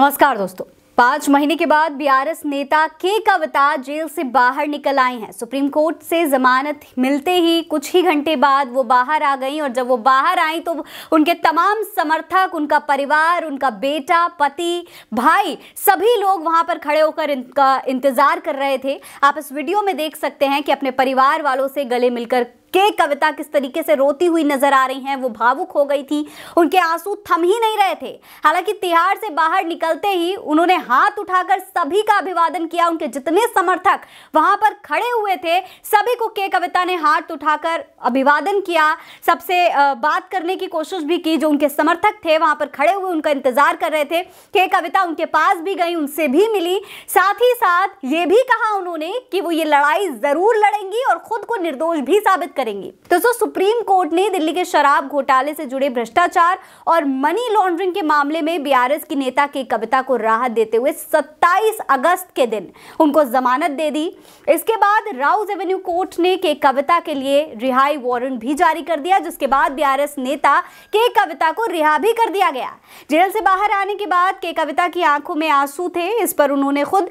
नमस्कार दोस्तों पांच महीने के बाद बीआरएस नेता के कविता जेल से बाहर निकल आए हैं सुप्रीम कोर्ट से जमानत मिलते ही कुछ ही घंटे बाद वो बाहर आ गई और जब वो बाहर आई तो उनके तमाम समर्थक उनका परिवार उनका बेटा पति भाई सभी लोग वहां पर खड़े होकर इनका इंतज़ार कर रहे थे आप इस वीडियो में देख सकते हैं कि अपने परिवार वालों से गले मिलकर के कविता किस तरीके से रोती हुई नजर आ रही हैं वो भावुक हो गई थी उनके आंसू थम ही नहीं रहे थे हालांकि तिहाड़ से बाहर निकलते ही उन्होंने हाथ उठाकर सभी का अभिवादन किया उनके जितने समर्थक वहां पर खड़े हुए थे सभी को के कविता ने हाथ उठाकर अभिवादन किया सबसे बात करने की कोशिश भी की जो उनके समर्थक थे वहां पर खड़े हुए उनका इंतजार कर रहे थे के कविता उनके पास भी गई उनसे भी मिली साथ ही साथ ये भी कहा उन्होंने कि वो ये लड़ाई जरूर लड़ेंगी और खुद को निर्दोष भी साबित करेंगे दोस्तों सुप्रीम कोर्ट ने दिल्ली के शराब घोटाले से जुड़े भ्रष्टाचार और मनी लॉन्ड्रिंग के मामले में बीआरएस की नेता के कविता को राहत देते हुए 27 अगस्त के दिन उनको जमानत दे दी इसके बाद राउज एवेन्यू कोर्ट ने के कविता के लिए रिहाई वारंट भी जारी कर दिया जिसके बाद बीआरएस नेता के कविता को रिहा भी कर दिया गया जेल से बाहर आने के बाद के कविता की आंखों में आंसू थे इस पर उन्होंने खुद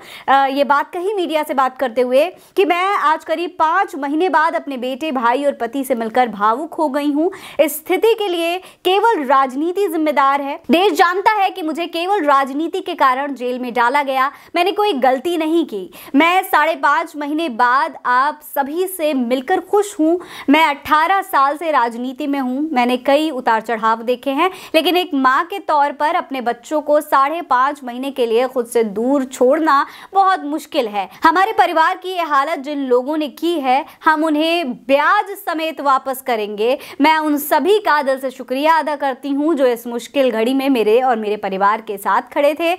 ये बात कही मीडिया से बात करते हुए कि मैं आज करीब पांच महीने बाद अपने बेटे भाई भाई और पति से मिलकर भावुक हो गई हूँ इस स्थिति के लिए केवल राजनीति जिम्मेदार है देश जानता है कि मुझे केवल राजनीति के कारण जेल में डाला गया मैंने कोई गलती नहीं की मैं साढ़े पांच महीने बाद आप सभी से मिलकर खुश हूँ मैं अट्ठारह साल से राजनीति में हूँ मैंने कई उतार चढ़ाव देखे हैं लेकिन एक माँ के तौर पर अपने बच्चों को साढ़े पाँच महीने के लिए खुद से दूर छोड़ना बहुत मुश्किल है हमारे परिवार की यह हालत जिन लोगों ने की है हम उन्हें ब्याज ब्याज समेत वापस करेंगे मैं उन सभी का दिल से शुक्रिया अदा करती हूँ जो इस मुश्किल घड़ी में मेरे और मेरे परिवार के साथ खड़े थे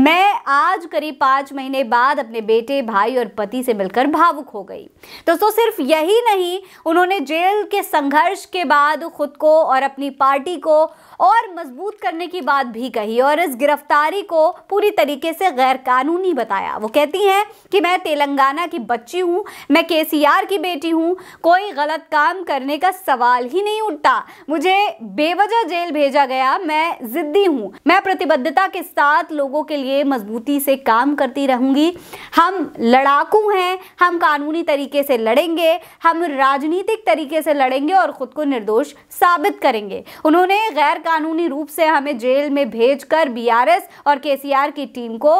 मैं आज करीब पाँच महीने बाद अपने बेटे भाई और पति से मिलकर भावुक हो गई दोस्तों सिर्फ यही नहीं उन्होंने जेल के संघर्ष के बाद खुद को और अपनी पार्टी को और मजबूत करने की बात भी कही और इस गिरफ्तारी को पूरी तरीके से गैरकानूनी बताया वो कहती हैं कि मैं तेलंगाना की बच्ची हूँ मैं केसीआर की बेटी हूँ कोई गलत गलत काम करने का सवाल ही नहीं उठता मुझे बेवजह जेल भेजा गया मैं जिद्दी हूँ मैं प्रतिबद्धता के साथ लोगों के लिए मजबूती से काम करती रहूँगी हम लड़ाकू हैं हम कानूनी तरीके से लड़ेंगे हम राजनीतिक तरीके से लड़ेंगे और ख़ुद को निर्दोष साबित करेंगे उन्होंने गैर कानूनी रूप से हमें जेल में भेज कर और के की टीम को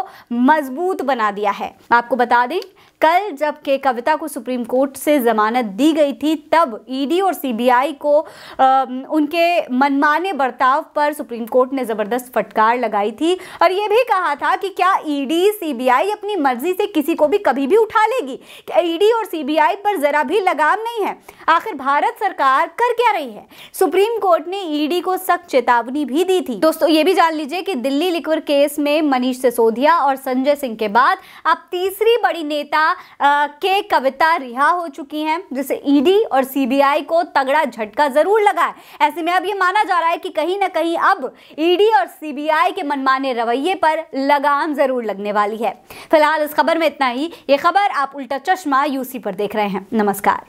मजबूत बना दिया है आपको बता दें कल जब के कविता को सुप्रीम कोर्ट से ज़मानत दी गई थी तब ईडी और सीबीआई को आ, उनके मनमाने बर्ताव पर सुप्रीम कोर्ट ने ज़बरदस्त फटकार लगाई थी और यह भी कहा था कि क्या ईडी सीबीआई अपनी मर्जी से किसी को भी कभी भी उठा लेगी क्या ईडी और सीबीआई पर ज़रा भी लगाम नहीं है आखिर भारत सरकार कर क्या रही है सुप्रीम कोर्ट ने ईडी को सख्त चेतावनी भी दी थी दोस्तों ये भी जान लीजिए कि दिल्ली लिक्वर केस में मनीष सिसोदिया और संजय सिंह के बाद अब तीसरी बड़ी नेता के कविता रिहा हो चुकी हैं जिसे ईडी e और सीबीआई को तगड़ा झटका जरूर लगा है ऐसे में अब ये माना जा रहा है कि कहीं ना कहीं अब ईडी e और सीबीआई के मनमाने रवैये पर लगाम जरूर लगने वाली है फिलहाल इस खबर में इतना ही ये खबर आप उल्टा चश्मा यूसी पर देख रहे हैं नमस्कार